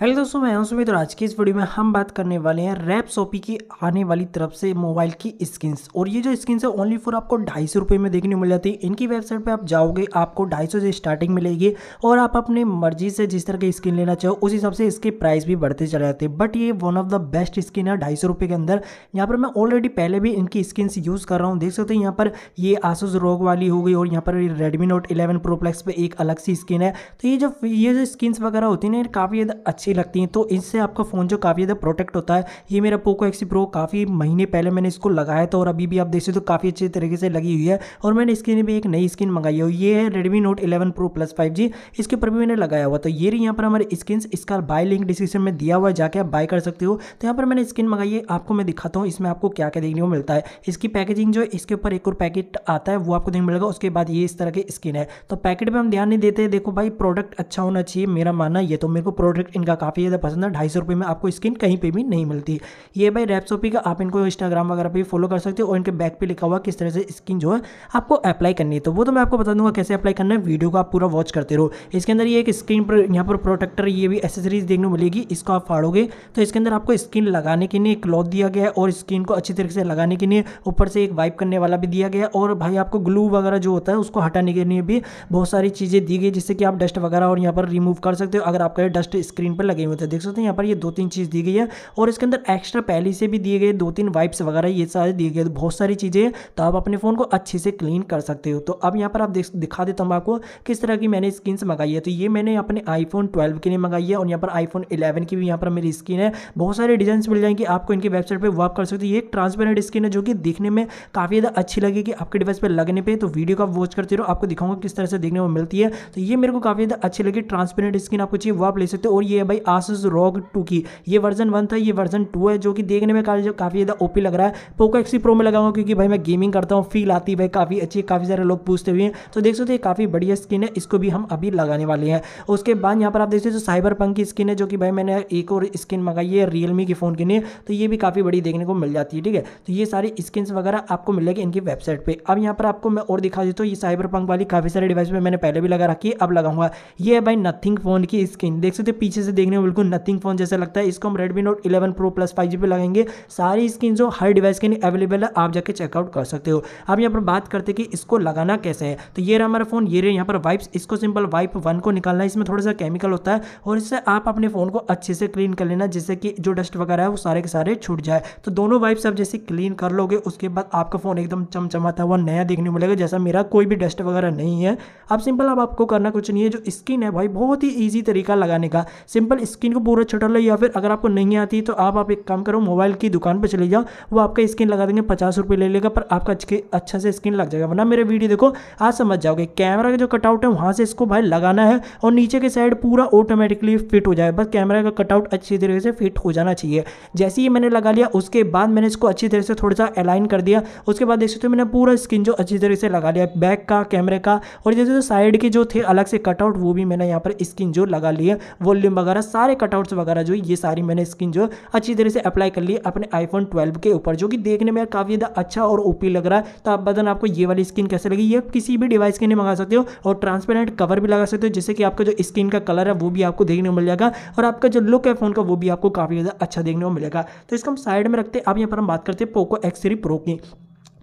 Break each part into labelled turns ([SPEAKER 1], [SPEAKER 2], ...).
[SPEAKER 1] hello दोस्तों मैं सुमित और आज की इस वीडियो में हम बात करने वाले हैं रैप सोपी की आने वाली तरफ से मोबाइल की स्किन्स और ये जो स्किन्स है ओनली फॉर आपको ढाई सौ रुपये में देखने मिल जाती है इनकी वेबसाइट पे आप जाओगे आपको ढाई सौ से स्टार्टिंग मिलेगी और आप अपने मर्जी से जिस तरह की स्किन लेना चाहो उस हिसाब से इसके प्राइस भी बढ़ते चले जाते हैं बट ये one of the best skin है ढाई के अंदर यहाँ पर मैं ऑलरेडी पहले भी इनकी स्किन्स यूज़ कर रहा हूँ देख सकते हैं यहाँ पर ये आसूस रोग वाली हो गई और यहाँ पर रेडमी नोट इलेवन प्रोप्लेक्स पर एक अलग सी स्किन है तो ये जो ये जो स्किन्स वगैरह होती है ना काफ़ी अच्छी अच्छी लगती हैं तो इससे आपका फ़ोन जो काफ़ी ज़्यादा प्रोटेक्ट होता है ये मेरा पोको एक्सी प्रो काफ़ी महीने पहले मैंने इसको लगाया था और अभी भी आप देख सकते हो तो काफ़ी अच्छे तरीके से लगी हुई है और मैंने इसके लिए भी एक नई स्क्रीन मंगाई है ये है Redmi Note eleven Pro Plus five G इसके ऊपर भी मैंने लगाया हुआ तो ये यहाँ पर हमारे स्क्रीन इसका बाय लिंक डिस्क्रिप्शन में दिया हुआ है जाके आप बाय कर सकते हो तो यहाँ पर मैंने स्क्रीन मंगाई है आपको मैं दिखाता हूँ इसमें आपको क्या क्या देखने को मिलता है इसकी पैकेजिंग जो है इसके ऊपर एक और पैकेट आता है वो आपको देखने मिलेगा उसके बाद ये इस तरह की स्किन है तो पैकेट पर हम ध्यान नहीं देते देखो भाई प्रोडक्ट अच्छा होना चाहिए मेरा मानना ये तो मेरे को प्रोडक्ट इनका काफ़ी ज़्यादा पसंद है ढाई सौ रुपये में आपको स्किन कहीं पे भी नहीं मिलती ये भाई रेपसोपी का आप इनको इंस्टाग्राम वगैरह पे फॉलो कर सकते हो और इनके बैक पे लिखा हुआ किस तरह से स्किन जो है आपको अप्लाई करनी है तो वो तो मैं आपको बता दूंगा कैसे अप्लाई करना है वीडियो को आप पूरा वॉच करते रहो इसके अंदर ये एक स्क्रीन पर यहाँ पर प्रोटेक्टर ये भी एसेसरीज देखने मिलेगी इसको आप फाड़ोगे तो इसके अंदर आपको स्किन लगाने के लिए क्लॉथ दिया गया है और स्किन को अच्छी तरीके से लगाने के लिए ऊपर से एक वाइप करने वाला भी दिया गया और भाई आपको ग्लू वगैरह जो होता है उसको हटाने के लिए भी बहुत सारी चीज़ें दी गई जिससे कि आप डस्ट वगैरह और यहाँ पर रिमूव कर सकते हो अगर आपका डस्ट स्क्रीन पर लगे हुए थे देख सकते हैं यहाँ पर ये दो तीन चीज़ दी गई है और इसके अंदर एक्स्ट्रा पहले से भी दिए गए दो तीन वाइप्स वगैरह ये सारे दिए गए बहुत सारी चीज़ें हैं तो आप अपने फ़ोन को अच्छे से क्लीन कर सकते हो तो अब यहाँ पर आप दिखा देता हूँ आपको किस तरह की मैंने स्किन्स मंगाई है तो ये मैंने अपने आईफोन ट्वेल्व के लिए मंगाई है और यहाँ पर आईफोन इलेवन की भी यहाँ पर मेरी स्किन है बहुत सारे डिजाइन मिल जाएंगे आपको इनकी वेबसाइट पर वॉक कर सकते हो ये एक ट्रांसपेरेंट स्किन है जो कि देखने में काफ़ी ज़्यादा अच्छी लगेगी आपके डिवाइस पर लगने पर तो वीडियो को आप वॉच करते रहो आपको दिखाऊंगा किस तरह से देखने को मिलती है तो ये मेरे को काफ़ी ज़्यादा अच्छी लगी ट्रांसपेरेंट स्किन आपको चाहिए वो आप ले सकते हो और ये भाई भाई आसूस रोग टू की ये वर्जन वन था ये वर्जन टू है जो कि देखने में काफ़ी ज़्यादा ओपी लग रहा है पोको एक्सी प्रो में लगाऊंगा क्योंकि भाई मैं गेमिंग करता हूँ फील आती है भाई काफ़ी अच्छी काफ़ी सारे लोग पूछते हुए हैं तो देख सकते हैं काफ़ी बढ़िया स्किन है इसको भी हम अभी लगाने वाले हैं उसके बाद यहाँ पर आप देख सकते हो साइबर पंक की स्किन है जो कि भाई मैंने एक और स्किन मंगाई है रियलमी के फ़ोन के लिए तो ये भी काफ़ी बड़ी देखने को मिल जाती है ठीक है तो ये सारी स्किन वगैरह आपको मिल जाएगी इनकी वेबसाइट पर अब यहाँ पर आपको मैं और दिखा देता हूँ ये साइबर पंक वाली काफ़ी सारे डिवाइस में मैंने पहले भी लगा रखी है अब लगाऊंगा ये है भाई नथिंग फ़ोन की स्किन देख सकते पीछे से देखने में बिल्कुल नथिंग फोन जैसा लगता है इसको हम Redmi Note eleven Pro Plus five G पे लगाएंगे सारी स्क्रीन जो हर डिवाइस के लिए अवेलेबल है आप जाके चेकआउट कर सकते हो अब यहाँ पर बात करते कि इसको लगाना कैसे है तो ये रहा हमारा फ़ोन ये रहे यहाँ पर वाइप्स इसको सिंपल वाइप वन को निकालना है इसमें थोड़ा सा केमिकल होता है और इससे आप अपने फ़ोन को अच्छे से क्लीन कर लेना जिससे कि जो डस्ट वगैरह है वो सारे के सारे छूट जाए तो दोनों वाइप्स आप जैसे क्लीन कर लोगे उसके बाद आपका फ़ोन एकदम चमचमाता हुआ नया देखने मिलेगा जैसा मेरा कोई भी डस्ट वगैरह नहीं है अब सिंपल अब आपको करना कुछ नहीं है जो स्किन है भाई बहुत ही ईजी तरीका लगाने का सिंपल सिंपल स्किन को पूरा छोटा लो या फिर अगर आपको नहीं आती तो आप आप एक काम करो मोबाइल की दुकान पर चले जाओ वो आपका स्किन लगा देंगे पचास रुपये ले लेगा पर आपका अच्छा से स्किन लग जाएगा वरना मेरे वीडियो देखो आज समझ जाओगे कैमरा का जो कटआउट है वहाँ से इसको भाई लगाना है और नीचे के साइड पूरा ऑटोमेटिकली फिट हो जाए बस कैमरा का कटआउट अच्छी तरीके से फिट हो जाना चाहिए जैसे ही मैंने लगा लिया उसके बाद मैंने इसको अच्छी तरह से थोड़ा सा अलाइन कर दिया उसके बाद देख सकते हो मैंने पूरा स्किन जो अच्छी तरह से लगा लिया बैक का कैमरे का और जैसे साइड के जो थे अलग से कटआउट वो भी मैंने यहाँ पर स्किन जो लगा लिया वॉल्यूम वगैरह वगैरह सारे कटआउट्स वगैरह जो ये सारी मैंने स्किन जो अच्छी तरह से अप्लाई कर ली अपने आईफोन ट्वेल्व के ऊपर जो कि देखने में काफ़ी ज़्यादा अच्छा और ओपी लग रहा है तो आप बदन आपको ये वाली स्किन कैसे लगी ये किसी भी डिवाइस के नहीं मंगा सकते हो और ट्रांसपेरेंट कवर भी लगा सकते हो जिससे कि आपका जो स्किन का कलर है वो भी आपको देखने को मिल जाएगा और आपका जो लुक है फ़ोन का वो भी आपको काफ़ी ज़्यादा अच्छा देखने को मिलेगा तो इसको हम साइड में रखते हैं अब यहाँ पर हम बात करते हैं पोको एक्स थ्री प्रो की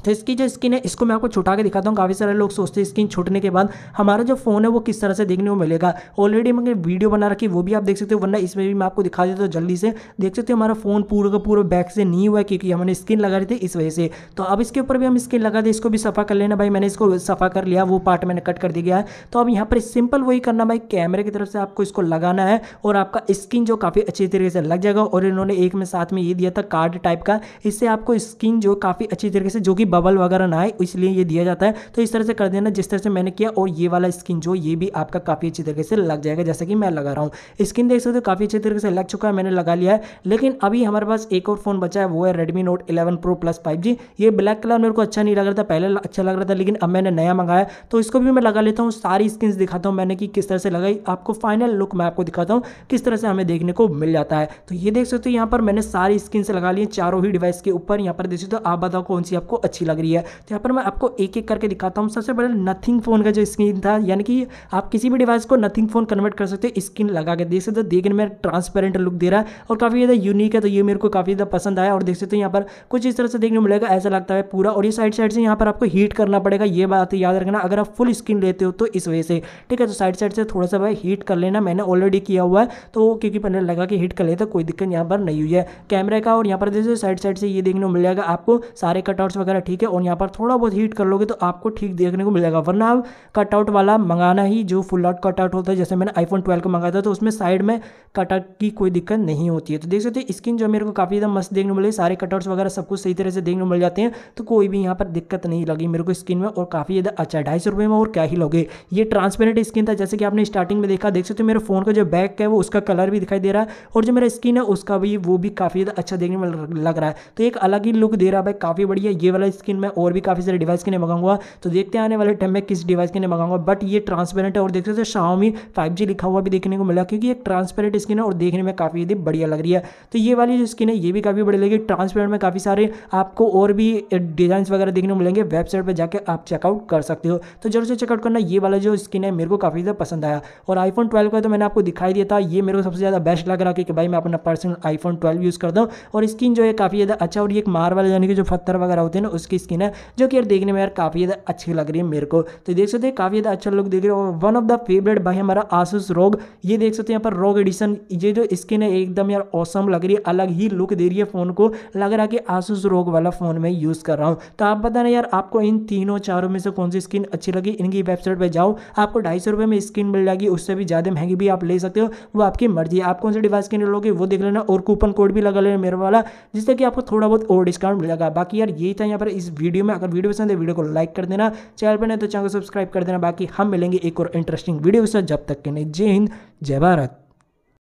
[SPEAKER 1] तो इसकी जो स्किन है इसको मैं आपको छुटा के दिखाता हूँ काफ़ी सारे लोग सोचते हैं स्किन छूटने के बाद हमारा जो फ़ोन है वो किस तरह से देखने को मिलेगा ऑलरेडी मैंने वीडियो बना रखी वो भी आप देख सकते हो वरना इसमें भी मैं आपको दिखा देता हूँ जल्दी से देख सकते हो हमारा फ़ोन पूरा का पूरा बैक से नहीं हुआ क्योंकि हमने स्किन लगा रही थी इस वजह से तो अब इसके ऊपर भी हम स्किन लगा दें इसको भी सफ़ा कर लेना भाई मैंने इसको सफ़ा कर लिया वो पार्ट मैंने कट कर दिया गया है तो अब यहाँ पर सिंपल वही करना भाई कैमरे की तरफ से आपको इसको लगाना है और आपका स्किन जो काफ़ी अच्छी तरीके से लग जाएगा और इन्होंने एक में साथ में ये दिया था कार्ड टाइप का इससे आपको स्किन जो काफ़ी अच्छी तरीके से जो कि बबल वगैरह ना आए इसलिए ये दिया जाता है तो इस तरह से कर देना जिस तरह से मैंने किया और ये वाला स्किन जो ये भी आपका काफ़ी अच्छी तरीके से लग जाएगा जैसे कि मैं लगा रहा हूँ स्किन देख सकते हो काफ़ी अच्छी तरीके से लग चुका है मैंने लगा लिया है लेकिन अभी हमारे पास एक और फ़ोन बचा है वो है Redmi Note eleven Pro Plus five ये ब्लैक कलर मेरे को अच्छा नहीं लग रहा था पहले अच्छा लग रहा था लेकिन अब मैंने नया मंगाया तो इसको भी मैं लगा लेता हूँ सारी स्किन दिखाता हूँ मैंने कि किस तरह से लगाई आपको फाइनल लुक मैं आपको दिखाता हूँ किस तरह से हमें देखने को मिल जाता है तो ये देख सकते हो यहाँ पर मैंने सारी स्किन लगा ली चारों ही डिवाइस के ऊपर यहाँ पर देख सकते हो आप बताओ कौन सी आपको अच्छी अच्छी लग रही है तो यहाँ पर मैं आपको एक एक करके दिखाता हूँ सबसे पहले नथिंग फ़ोन का जो स्क्रीन था यानी कि आप किसी भी डिवाइस को नथिंग फ़ोन कन्वर्ट कर सकते हो स्क्रीन लगा के देख सकते हो देखने में ट्रांसपेरेंट लुक दे रहा है और काफ़ी ज़्यादा यूनिक है तो ये मेरे को काफ़ी ज़्यादा पसंद आया और देख सकते हो यहाँ पर कुछ इस तरह से देखने को मिलेगा ऐसा लगता है पूरा और ये साइड साइड से यहाँ पर आपको हीट करना पड़ेगा ये बात याद रखना अगर आप फुल स्क्रीन लेते हो तो इस वजह से ठीक है तो साइड साइड से थोड़ा सा भाई हीट कर लेना मैंने ऑलरेडी किया हुआ है तो क्योंकि पहले लगा कि हीट कर लेता कोई दिक्कत यहाँ पर नहीं हुई है कैमरे का और यहाँ पर जैसे साइड साइड से ये देखने को मिल जाएगा आपको सारे कटआउट्स वगैरह ठीक है और यहाँ पर थोड़ा बहुत हीट कर लोगे तो आपको ठीक देखने को मिलेगा वरना आप कटआउट वाला मंगाना ही जो फुल आउट कटआउट होता है जैसे मैंने आईफोन ट्वेल्व का मंगाया था तो उसमें साइड में कटआउट की कोई दिक्कत नहीं होती है तो देख सकते स्किन जो मेरे को काफ़ी ज़्यादा मस्त देखने को मिली सारे कटआउट्स वगैरह सब कुछ सही तरह से देखने मिल जाते हैं तो कोई भी यहाँ पर दिक्कत नहीं लगी मेरे को स्किन में और काफ़ी ज़्यादा अच्छा ढाई सौ रुपये में और क्या ही लोगे ये ट्रांसपेरेंट स्किन था जैसे कि आपने स्टार्टिंग में देखा देख सकते हो मेरे फ़ोन का जो बैक है वो उसका कलर भी दिखाई दे रहा है और जो मेरा स्किन है उसका भी वो भी काफ़ी ज़्यादा अच्छा देखने में लग रहा है तो एक अलग ही लुक दे रहा है भाई काफ़ी बढ़िया ये वाला स्किन में और भी काफ़ी सारे डिवाइस के लिए मंगाऊंगा तो देखते आने वाले टाइम में किस डिवाइस के लिए मंगाऊंगा बट ये ट्रांसपेरेंट है और देख सकते शाओमी फाइव लिखा हुआ भी देखने को मिला क्योंकि एक ट्रांसपेरेंट स्किन है और देखने में काफ़ी यदि बढ़िया लग रही है तो ये वाली जो स्किन है ये भी काफ़ी बढ़िया लगी ट्रांसपेरेंट में काफ़ी सारे आपको और भी डिज़ाइन वगैरह देखने को मिलेंगे वेबसाइट पर जाकर आप चेकआउट कर सकते हो तो जरूर से चेकआउट करना ये वाला जो स्किन है मेरे को काफ़ी ज़्यादा पसंद आया और आईफोन ट्वेल्व का तो मैंने आपको दिखाई दिया था ये मेरे को सबसे ज़्यादा बेस्ट लग रहा है कि भाई मैं अपना पर्सनल आईफोन ट्वेल्व यूज़ करता हूँ और स्किन जो है काफ़ी ज़्यादा अच्छा और ये एक वाले यानी कि जो पत्थर वगैरह होते हैं ना उस उसकी स्किन है जो कि यार देखने में यार काफ़ी ज़्यादा अच्छी लग रही है मेरे को तो देख सकते हैं काफ़ी ज़्यादा अच्छा लुक देख रहे हो वन ऑफ द फेवरेट भाई हमारा आसूस रोग ये देख सकते हैं यहाँ पर रोग एडिशन ये जो स्किन है एकदम यार ऑसम लग रही है अलग ही लुक दे रही है फ़ोन को लग रहा है कि आसूस रोग वाला फ़ोन में यूज़ कर रहा हूँ तो आप बताना यार आपको इन तीनों चारों में से कौन सी स्किन अच्छी लगी इनकी वेबसाइट पर जाओ आपको ढाई में स्किन मिल जाएगी उससे भी ज़्यादा महंगी भी आप ले सकते हो वो आपकी मर्जी आप कौन सा डिवाइस के लोगे वो देख लेना और कूपन कोड भी लगा लेना मेरे वाला जिससे कि आपको थोड़ा बहुत और डिस्काउंट मिल जाएगा बाकी यार यही था यहाँ पर इस वीडियो में अगर वीडियो पसंद है वीडियो को लाइक कर देना चैनल पर नहीं तो चैनल को सब्सक्राइब कर देना बाकी हम मिलेंगे एक और इंटरेस्टिंग वीडियो के साथ जब तक के नहीं जय हिंद जय भारत